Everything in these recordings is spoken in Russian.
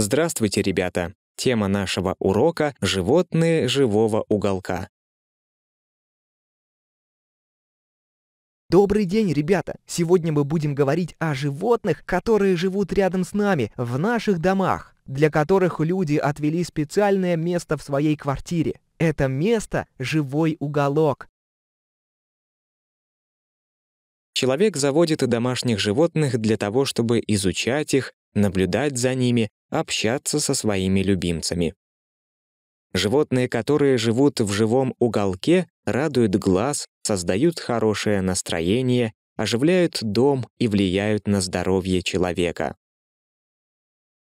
Здравствуйте, ребята! Тема нашего урока — животные живого уголка. Добрый день, ребята! Сегодня мы будем говорить о животных, которые живут рядом с нами, в наших домах, для которых люди отвели специальное место в своей квартире. Это место — живой уголок. Человек заводит домашних животных для того, чтобы изучать их, наблюдать за ними, общаться со своими любимцами. Животные, которые живут в живом уголке, радуют глаз, создают хорошее настроение, оживляют дом и влияют на здоровье человека.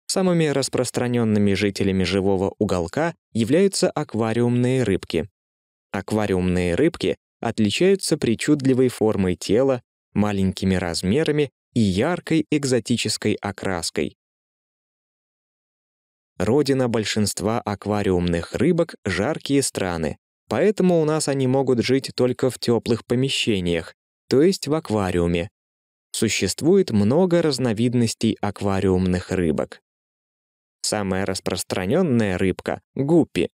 Самыми распространенными жителями живого уголка являются аквариумные рыбки. Аквариумные рыбки отличаются причудливой формой тела, маленькими размерами и яркой экзотической окраской. Родина большинства аквариумных рыбок — жаркие страны, поэтому у нас они могут жить только в теплых помещениях, то есть в аквариуме. Существует много разновидностей аквариумных рыбок. Самая распространенная рыбка — гуппи.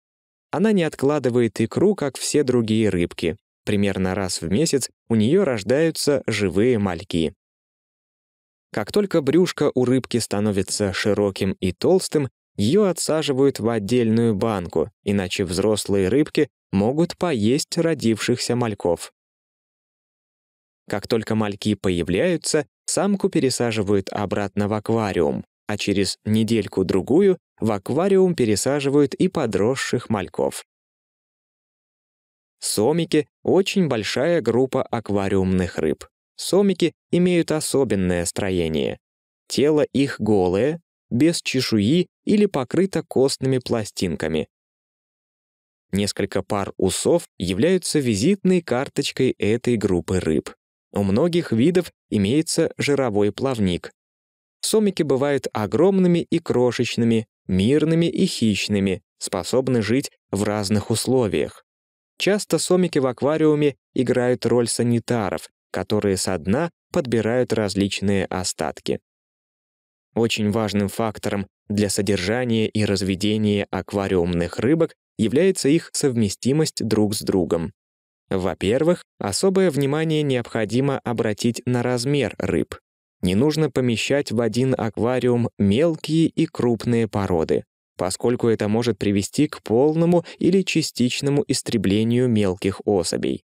Она не откладывает икру, как все другие рыбки. Примерно раз в месяц у нее рождаются живые мальки. Как только брюшко у рыбки становится широким и толстым, ее отсаживают в отдельную банку, иначе взрослые рыбки могут поесть родившихся мальков. Как только мальки появляются, самку пересаживают обратно в аквариум, а через недельку-другую в аквариум пересаживают и подросших мальков. Сомики — очень большая группа аквариумных рыб. Сомики имеют особенное строение. Тело их голое, без чешуи или покрыто костными пластинками. Несколько пар усов являются визитной карточкой этой группы рыб. У многих видов имеется жировой плавник. Сомики бывают огромными и крошечными, мирными и хищными, способны жить в разных условиях. Часто сомики в аквариуме играют роль санитаров, которые со дна подбирают различные остатки. Очень важным фактором для содержания и разведения аквариумных рыбок является их совместимость друг с другом. Во-первых, особое внимание необходимо обратить на размер рыб. Не нужно помещать в один аквариум мелкие и крупные породы, поскольку это может привести к полному или частичному истреблению мелких особей.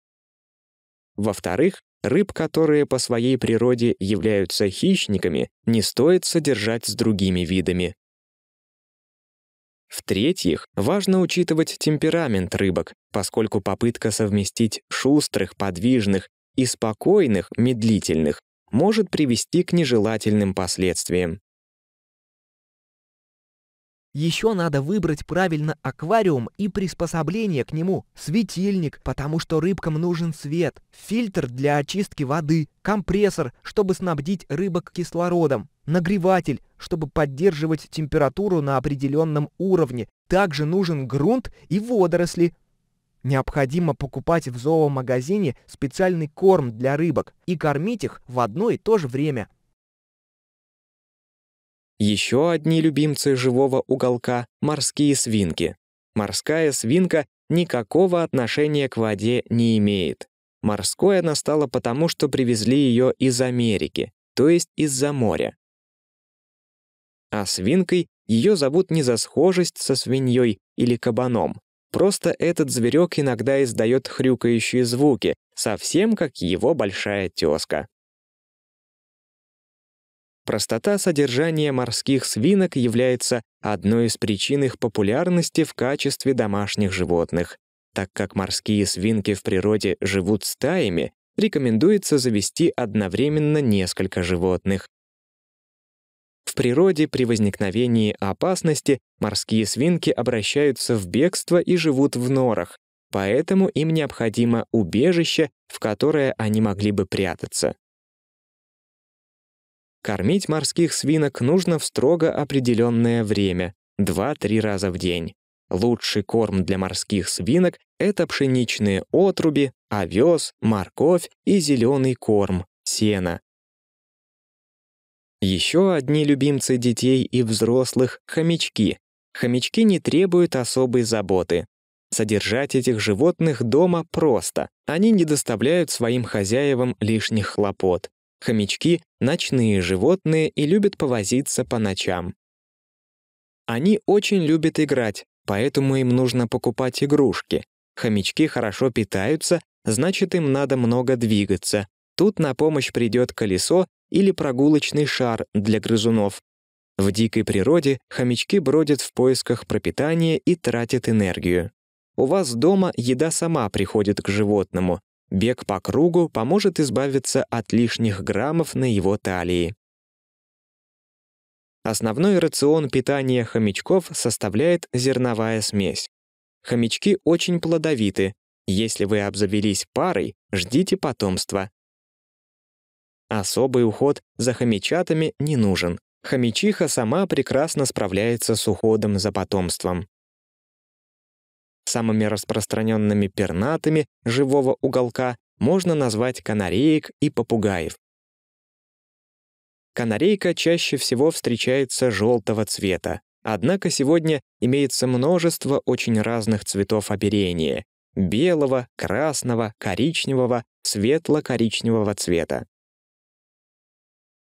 Во-вторых, Рыб, которые по своей природе являются хищниками, не стоит содержать с другими видами. В-третьих, важно учитывать темперамент рыбок, поскольку попытка совместить шустрых, подвижных и спокойных, медлительных может привести к нежелательным последствиям. Еще надо выбрать правильно аквариум и приспособление к нему, светильник, потому что рыбкам нужен свет, фильтр для очистки воды, компрессор, чтобы снабдить рыбок кислородом, нагреватель, чтобы поддерживать температуру на определенном уровне. Также нужен грунт и водоросли. Необходимо покупать в зоомагазине специальный корм для рыбок и кормить их в одно и то же время – еще одни любимцы живого уголка — морские свинки. Морская свинка никакого отношения к воде не имеет. Морской она стала потому, что привезли ее из Америки, то есть из-за моря. А свинкой ее зовут не за схожесть со свиньей или кабаном. Просто этот зверек иногда издает хрюкающие звуки, совсем как его большая тезка. Простота содержания морских свинок является одной из причин их популярности в качестве домашних животных. Так как морские свинки в природе живут стаями, рекомендуется завести одновременно несколько животных. В природе при возникновении опасности морские свинки обращаются в бегство и живут в норах, поэтому им необходимо убежище, в которое они могли бы прятаться. Кормить морских свинок нужно в строго определенное время — 2-3 раза в день. Лучший корм для морских свинок — это пшеничные отруби, овес, морковь и зеленый корм — сено. Еще одни любимцы детей и взрослых — хомячки. Хомячки не требуют особой заботы. Содержать этих животных дома просто, они не доставляют своим хозяевам лишних хлопот. Хомячки — ночные животные и любят повозиться по ночам. Они очень любят играть, поэтому им нужно покупать игрушки. Хомячки хорошо питаются, значит, им надо много двигаться. Тут на помощь придет колесо или прогулочный шар для грызунов. В дикой природе хомячки бродят в поисках пропитания и тратят энергию. У вас дома еда сама приходит к животному, Бег по кругу поможет избавиться от лишних граммов на его талии. Основной рацион питания хомячков составляет зерновая смесь. Хомячки очень плодовиты. Если вы обзавелись парой, ждите потомства. Особый уход за хомячатами не нужен. Хомячиха сама прекрасно справляется с уходом за потомством. Самыми распространенными пернатыми живого уголка можно назвать канареек и попугаев. Канарейка чаще всего встречается желтого цвета, однако сегодня имеется множество очень разных цветов оперения — белого, красного, коричневого, светло-коричневого цвета.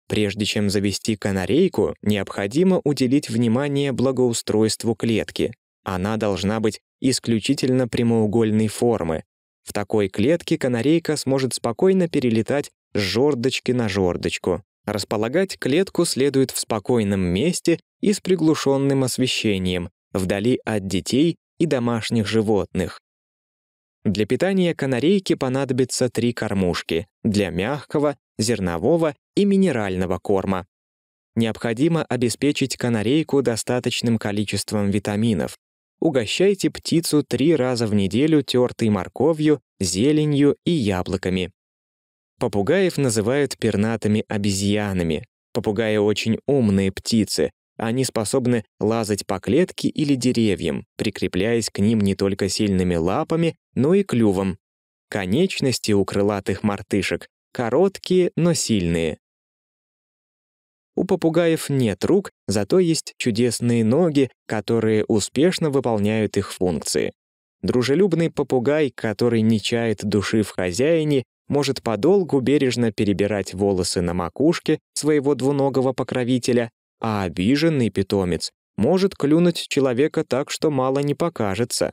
Прежде чем завести канарейку, необходимо уделить внимание благоустройству клетки. Она должна быть исключительно прямоугольной формы. В такой клетке канарейка сможет спокойно перелетать с жердочки на жердочку. Располагать клетку следует в спокойном месте и с приглушенным освещением, вдали от детей и домашних животных. Для питания канарейки понадобится три кормушки — для мягкого, зернового и минерального корма. Необходимо обеспечить канарейку достаточным количеством витаминов угощайте птицу три раза в неделю тертой морковью, зеленью и яблоками. Попугаев называют пернатыми обезьянами. Попугаи очень умные птицы. Они способны лазать по клетке или деревьям, прикрепляясь к ним не только сильными лапами, но и клювом. Конечности у крылатых мартышек короткие, но сильные попугаев нет рук, зато есть чудесные ноги, которые успешно выполняют их функции. Дружелюбный попугай, который не чает души в хозяине, может подолгу бережно перебирать волосы на макушке своего двуногого покровителя, а обиженный питомец может клюнуть человека так, что мало не покажется.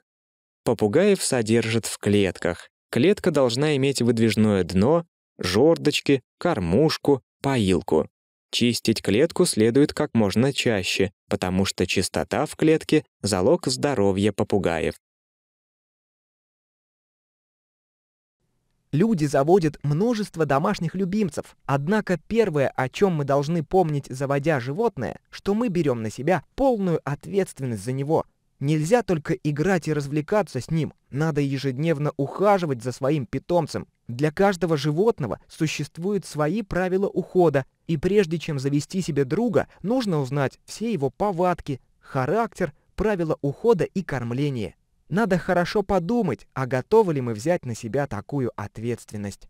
Попугаев содержат в клетках. Клетка должна иметь выдвижное дно, жердочки, кормушку, поилку. Чистить клетку следует как можно чаще, потому что чистота в клетке — залог здоровья попугаев. Люди заводят множество домашних любимцев, однако первое, о чем мы должны помнить, заводя животное, что мы берем на себя полную ответственность за него — Нельзя только играть и развлекаться с ним. Надо ежедневно ухаживать за своим питомцем. Для каждого животного существуют свои правила ухода, и прежде чем завести себе друга, нужно узнать все его повадки, характер, правила ухода и кормления. Надо хорошо подумать, а готовы ли мы взять на себя такую ответственность.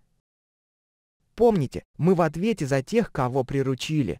Помните, мы в ответе за тех, кого приручили.